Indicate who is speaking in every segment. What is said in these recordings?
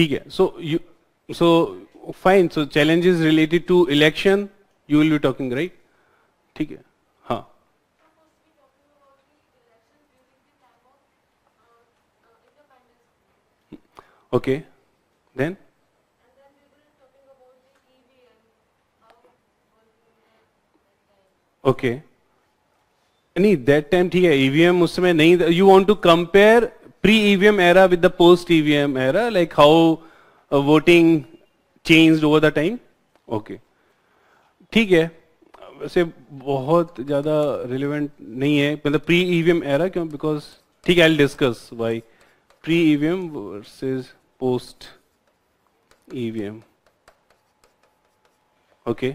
Speaker 1: ठीक है so you so fine so challenges related to election you will be talking right ठीक है हाँ ओके देन ओके नहीं दैट टाइम ठीक है ईवीएम e उस समय नहीं you want to compare pre-EVM era with the post-EVM era, like how uh, voting changed over the time? Okay. ठीक है वैसे बहुत ज़्यादा रिलेवेंट नहीं है मतलब प्री ईवीएम एरा क्यों बिकॉज ठीक I discuss why pre EVM versus post EVM okay okay.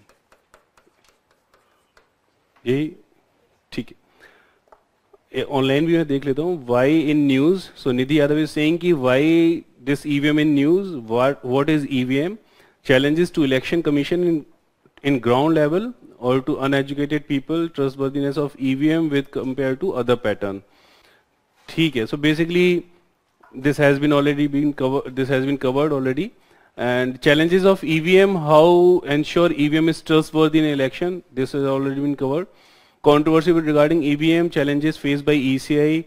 Speaker 1: Online, भी मैं देख लेता हूँ why in news so Nidhi Yadav is saying कि why this EVM in news challenges to election commission in, ground level or to uneducated people trustworthiness of evm with compared to other pattern theek so basically this has been already been covered this has been covered already and challenges of evm how ensure evm is trustworthy in election this has already been covered controversy regarding EBM challenges faced by ECI,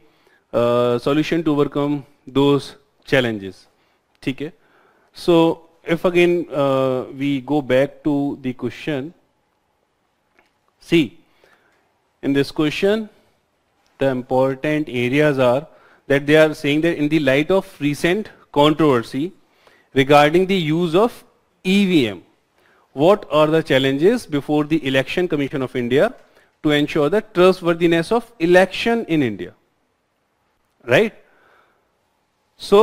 Speaker 1: uh, solution to overcome those challenges. Okay. So if again uh, we go back to the question, see in this question the important areas are that they are saying that in the light of recent controversy regarding the use of EVM, what are the challenges before the Election Commission of India to ensure the trustworthiness of election in India. Right? So,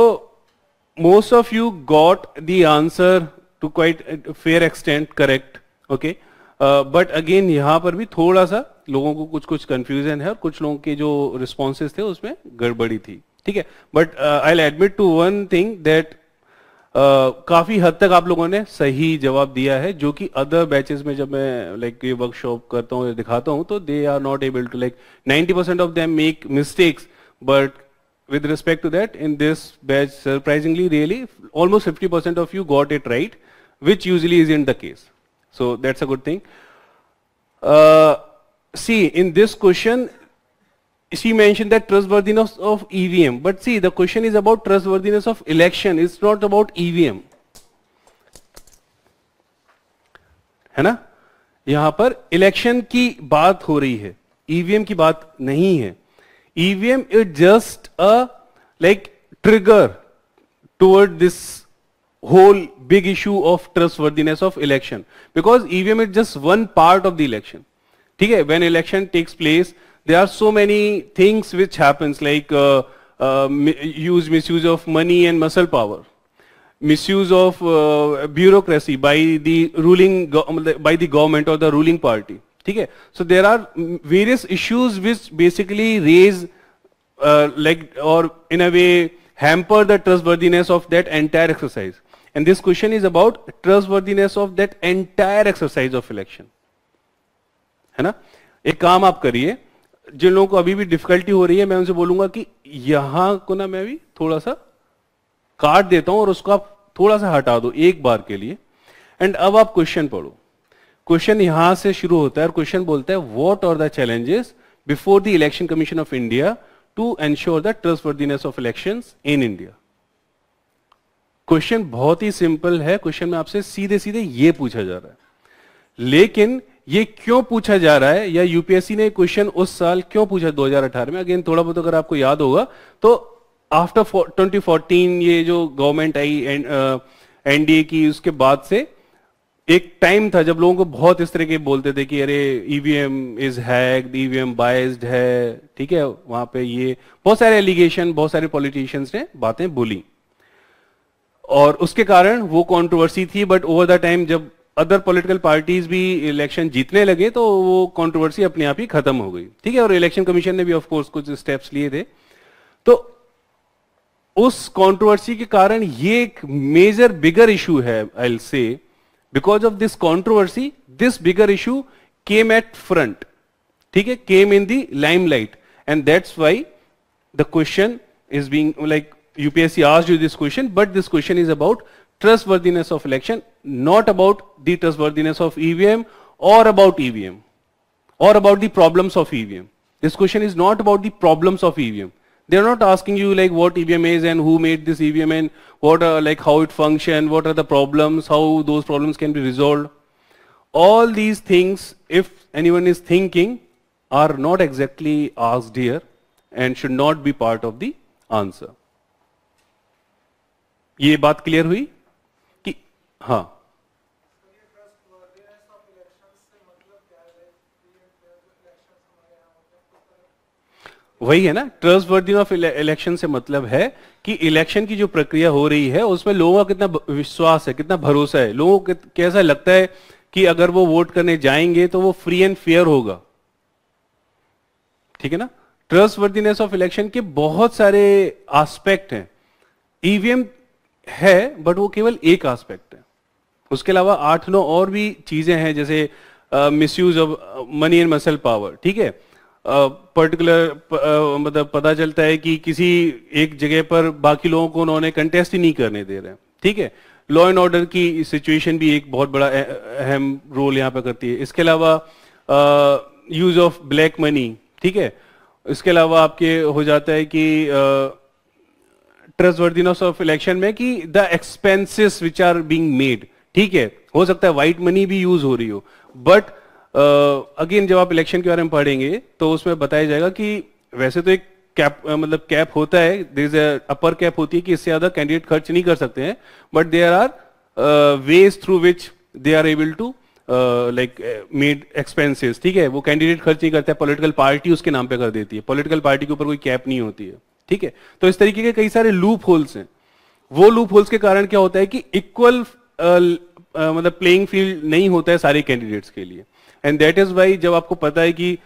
Speaker 1: most of you got the answer to quite a fair extent correct. Okay? uh, but but again यहाँ पर भी थोड़ा सा लोगों kuch कुछ कुछ confusion है और कुछ लोगों के जो रिस्पॉन्सेज थे उसमें गड़बड़ी थी ठीक है but I admit to one thing that काफी हद तक आप लोगों ने सही जवाब दिया है जो कि अदर बैचेस में जब मैं लाइक like, वर्कशॉप करता हूँ दिखाता हूँ तो they are not able to like ninety percent of them make mistakes but with respect to that in this batch surprisingly really almost fifty percent of you got it right which usually is in the case so that's a good thing see in this question she mentioned that trustworthiness of EVM. But see, the question is about trustworthiness of election. It's not about EVM. है ना यहां पर election की बात हो रही है EVM की बात नहीं है EVM is just a like trigger toward this whole big issue of trustworthiness of election because EVM is just one part of the election. Okay, when election takes place, there are so many things which happens like uh, uh, use misuse of money and muscle power, misuse of uh, bureaucracy by the ruling um, by the government or the ruling party. Okay? So there are various issues which basically raise uh, like or in a way hamper the trustworthiness of that entire exercise. And this question is about trustworthiness of that entire exercise of election. है ना? एक काम आप करिए जिन लोगों को अभी भी डिफिकल्टी हो रही है मैं उनसे बोलूंगा कि यहां को ना मैं भी थोड़ा सा काट देता हूं और उसको आप थोड़ा सा हटा दो एक बार के लिए एंड अब आप क्वेश्चन पढ़ो क्वेश्चन यहां से शुरू होता है और क्वेश्चन बोलता है what are the challenges before the Election Commission of India to ensure the trustworthiness of election in India question बहुत ही सिंपल है क्वेश्चन में आपसे सीधे सीधे ये पूछा जा रहा है लेकिन ये क्यों पूछा जा रहा है या यूपीएससी ने क्वेश्चन उस साल क्यों पूछा 2018 में अगेन थोड़ा बहुत अगर आपको याद होगा तो आफ्टर 2014 ये जो गवर्नमेंट आई एनडीए uh, की उसके बाद से एक टाइम था जब लोगों को बहुत इस तरह के बोलते थे कि अरे EVM is hacked EVM biased है ठीक है वहां पे ये बहुत सारे एलिगेशन बहुत सारे पॉलिटिशियंस ने बातें बोली और उसके कारण वो कंट्रोवर्सी थी बट ओवर द टाइम जब अदर पॉलिटिकल पार्टीज भी इलेक्शन जीतने लगे तो वो कंट्रोवर्सी अपने आप ही खत्म हो गई ठीक है और इलेक्शन कमीशन ने भी ऑफ कोर्स कुछ स्टेप्स लिए थे तो उस कंट्रोवर्सी के कारण ये एक मेजर बिगर इशू है I say because of this controversy this bigger issue came at front ठीक है came in the light and that's why the question is being like UPSC आज you this question but this question is about trustworthiness of election, not about the trustworthiness of EVM or about EVM or about the problems of EVM. This question is not about the problems of EVM. They are not asking you like what EVM is and who made this EVM and what are uh, like how it function, what are the problems, how those problems can be resolved. All these things, if anyone is thinking, are not exactly asked here and should not be part of the answer. ये बात clear हुई हाँ वही है ना trust worthy of election से मतलब है कि इलेक्शन की जो प्रक्रिया हो रही है उसमें लोगों का कितना विश्वास है कितना भरोसा है लोगों को कैसा लगता है कि अगर वो वोट करने जाएंगे तो वो फ्री एंड फेयर होगा ठीक है ना ट्रस्ट वर्दीनेस ऑफ इलेक्शन के बहुत सारे आस्पेक्ट हैं ईवीएम e है बट वो केवल एक आस्पेक्ट उसके अलावा आठ नौ और भी चीज़ें हैं जैसे misuse of money and muscle power ठीक है पर्टिकुलर मतलब पता चलता है कि किसी एक जगह पर बाकी लोगों को उन्होंने कंटेस्ट ही नहीं करने दे रहे हैं ठीक है लॉ एंड ऑर्डर की सिचुएशन भी एक बहुत बड़ा अहम रोल यहाँ पर करती है इसके अलावा यूज ऑफ ब्लैक मनी ठीक है इसके अलावा आपके हो जाता है कि ट्रस्ट वर्दीनेस ऑफ इलेक्शन में कि the expenses which are being made ठीक है हो सकता है व्हाइट मनी भी यूज हो रही हो बट अगेन uh, जब आप इलेक्शन के बारे में पढ़ेंगे तो उसमें बताया जाएगा कि वैसे तो एक कैप uh, मतलब कैप होता है देर अपर कैप होती है कि इससे ज्यादा कैंडिडेट खर्च नहीं कर सकते हैं but there are ways through which they are able to like made expenses ठीक है वो कैंडिडेट खर्च नहीं करता है पोलिटिकल पार्टी उसके नाम पे कर देती है पोलिटिकल पार्टी के ऊपर कोई कैप नहीं होती है ठीक है तो इस तरीके के कई सारे लूप होल्स हैं वो लूप होल्स के कारण क्या होता है कि इक्वल मतलब प्लेइंग फील्ड नहीं होता है सारे कैंडिडेट्स के लिए एंड दैट इज वाई जब आपको पता है कि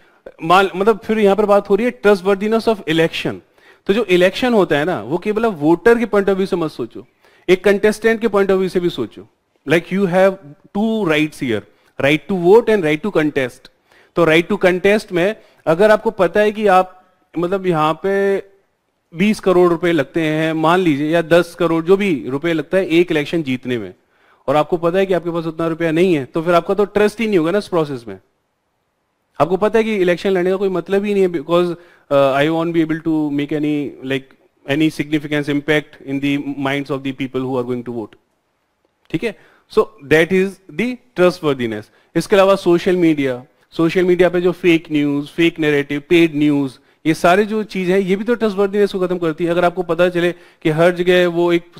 Speaker 1: मान मतलब फिर यहां पर बात हो रही है ट्रस्ट वर्दीनेस ऑफ इलेक्शन तो जो इलेक्शन होता है ना वो केवल आप वोटर के पॉइंट ऑफ व्यू से मत सोचो एक कंटेस्टेंट के पॉइंट ऑफ व्यू से भी सोचो like you have to right here right to vote and right to contest तो राइट टू कंटेस्ट में अगर आपको पता है कि आप मतलब यहां पे 20 करोड़ रुपए लगते हैं मान लीजिए या 10 करोड़ जो भी रुपए लगता है एक इलेक्शन जीतने में और आपको पता है कि आपके पास उतना रुपया नहीं है तो फिर आपका तो ट्रस्ट ही नहीं होगा ना इस प्रोसेस में आपको पता है कि इलेक्शन लड़ने का कोई मतलब ही नहीं है because I won't be able to make any like any significance impact in the mind of the people who are going to vote ठीक है so that is the trustworthiness इसके अलावा सोशल मीडिया सोशल मीडिया पे जो fake news fake narrative paid news ये सारे जो चीज है ये भी तो ट्रस्ट वर्दीनेस को खत्म करती है अगर आपको पता चले कि हर जगह वो एक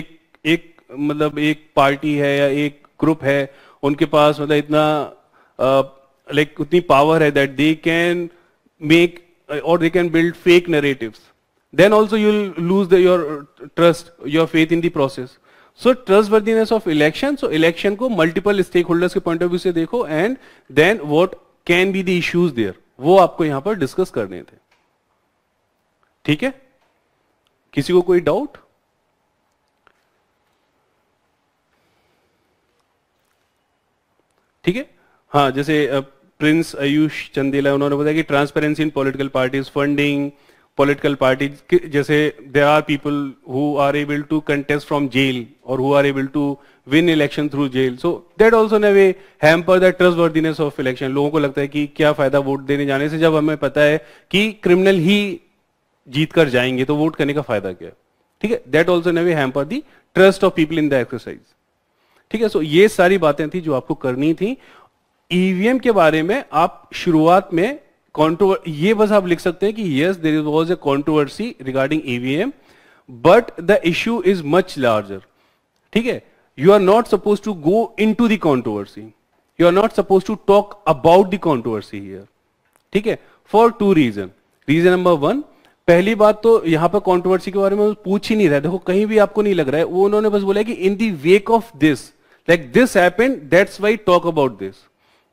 Speaker 1: एक एक मतलब एक पार्टी है या एक ग्रुप है उनके पास मतलब इतना लाइक उतनी पावर है दैट दे कैन मेक और they can build fake narratives then also you'll lose the your trust your faith in the process so trustworthiness of election so election को multiple stakeholders के point of view से देखो and then what can be the issues there वो आपको यहां पर discuss करने थे ठीक है किसी को कोई डाउट ठीक है हाँ जैसे प्रिंस आयुष चंदेला उन्होंने बताया कि transparency in political parties funding political parties जैसे there are people who are able to contest from jail और who are able to win election through jail so that also ने way hamper the trustworthiness of election लोगों को लगता है कि क्या फायदा वोट देने जाने से जब हमें पता है कि क्रिमिनल ही जीत कर जाएंगे तो वोट करने का फायदा क्या है ठीक है दैट ऑल्सो ने way hamper the trust of people in the exercise ठीक है सो ये सारी बातें थी जो आपको करनी थी ईवीएम e के बारे में आप शुरुआत में कॉन्ट्रोवर ये बस आप लिख सकते हैं कि yes there is was a controversy regarding EVM but the issue is much larger ठीक है you are not suppose to go in to the controversy you are not suppose to talk about the controversy here ठीक है for two reason reason number one पहली बात तो यहां पर controversy के बारे में तो पूछ ही नहीं रहा देखो कहीं भी आपको नहीं लग रहा है वो उन्होंने बस बोला कि in the wake of this Like this happened, that's why talk about this.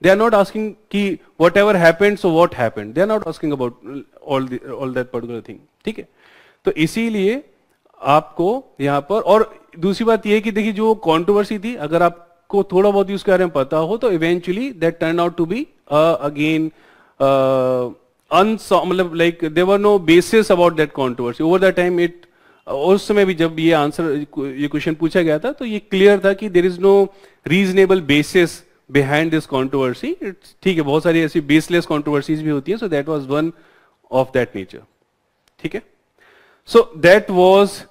Speaker 1: They are not asking ki whatever happened, so what happened. They are not asking about all the all that particular thing. ठीक है तो इसीलिए आपको यहाँ पर और दूसरी बात यह कि देखिए जो कंट्रोवर्सी थी अगर आपको थोड़ा बहुत ही उसके बारे में पता हो तो eventually that turn out to be again मतलब like there no basis about that controversy over the time it उस समय भी जब ये आंसर ये क्वेश्चन पूछा गया था तो ये क्लियर था कि there is no reasonable basis behind this controversy ठीक है बहुत सारी ऐसी बेसलेस कॉन्ट्रोवर्सीज भी होती है so that was one of that nature ठीक है so that was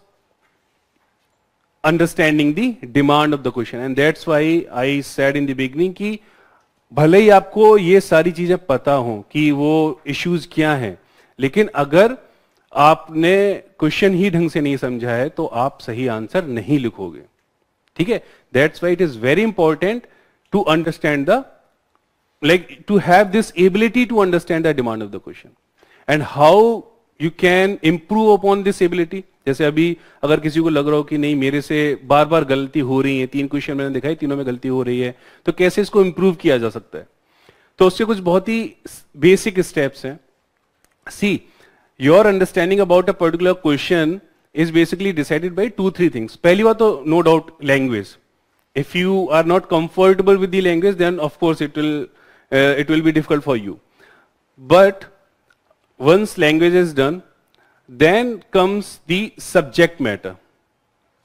Speaker 1: understanding the demand of the question and that's why I said in the beginning की भले ही आपको ये सारी चीजें पता हो कि वो इश्यूज क्या हैं लेकिन अगर आपने क्वेश्चन ही ढंग से नहीं समझा है तो आप सही आंसर नहीं लिखोगे ठीक है that's why it is very important to understand the like to have this ability to understand the demand of the question and how you can improve upon this ability जैसे अभी अगर किसी को लग रहा हो कि नहीं मेरे से बार बार गलती हो रही है तीन क्वेश्चन मैंने दिखाई तीनों में गलती हो रही है तो कैसे इसको इंप्रूव किया जा सकता है तो उसके कुछ बहुत ही बेसिक स्टेप्स हैं सी your understanding about a particular question is basically decided by two, three things. First no doubt, language. If you are not comfortable with the language, then of course it will, uh, it will be difficult for you. But once language is done, then comes the subject matter.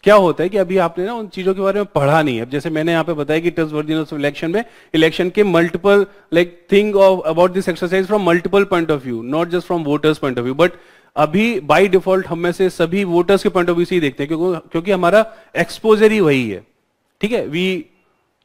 Speaker 1: क्या होता है कि अभी आपने ना उन चीजों के बारे में पढ़ा नहीं है जैसे मैंने यहाँ पे बताया कि ट्रस्ट वर्जिनल इलेक्शन में इलेक्शन के multiple like thing of about this exercise from multiple point of view not just from voters point of view but अभी बाई डिफॉल्ट हम में से सभी वोटर्स के पॉइंट ऑफ व्यू से ही देखते हैं क्योंकि क्योंकि हमारा एक्सपोजर ही वही है ठीक है we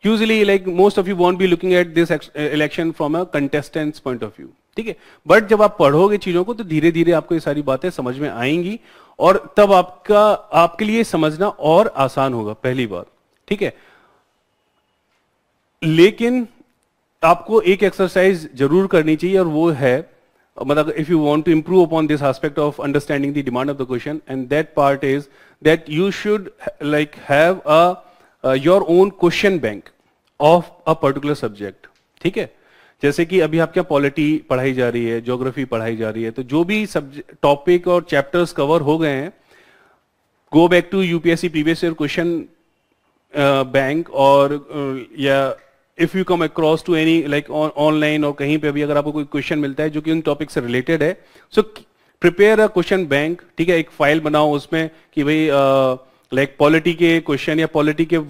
Speaker 1: usually like most of you won't be looking at this election from a contestants point of view ठीक है बट जब आप पढ़ोगे चीजों को तो धीरे धीरे आपको ये सारी बातें समझ में आएंगी और तब आपका आपके लिए समझना और आसान होगा पहली बार ठीक है लेकिन आपको एक एक्सरसाइज जरूर करनी चाहिए और वो है मतलब if you want to improve upon this aspect of understanding the demand of the question and that part is that you should like have a your own question bank of a particular subject ठीक है जैसे कि अभी आपके polity पढ़ाई जा रही है ज्योग्राफी पढ़ाई जा रही है तो जो भी टॉपिक और चैप्टर्स कवर हो गए हैं go back to UPSC previous year question bank और uh, या if you come across to any like online और कहीं पे भी अगर आपको कोई क्वेश्चन मिलता है जो कि उन टॉपिक से रिलेटेड है so prepare a question bank ठीक है एक फाइल बनाओ उसमें कि भाई लाइक uh, पॉलिटी के क्वेश्चन या पॉलिटी के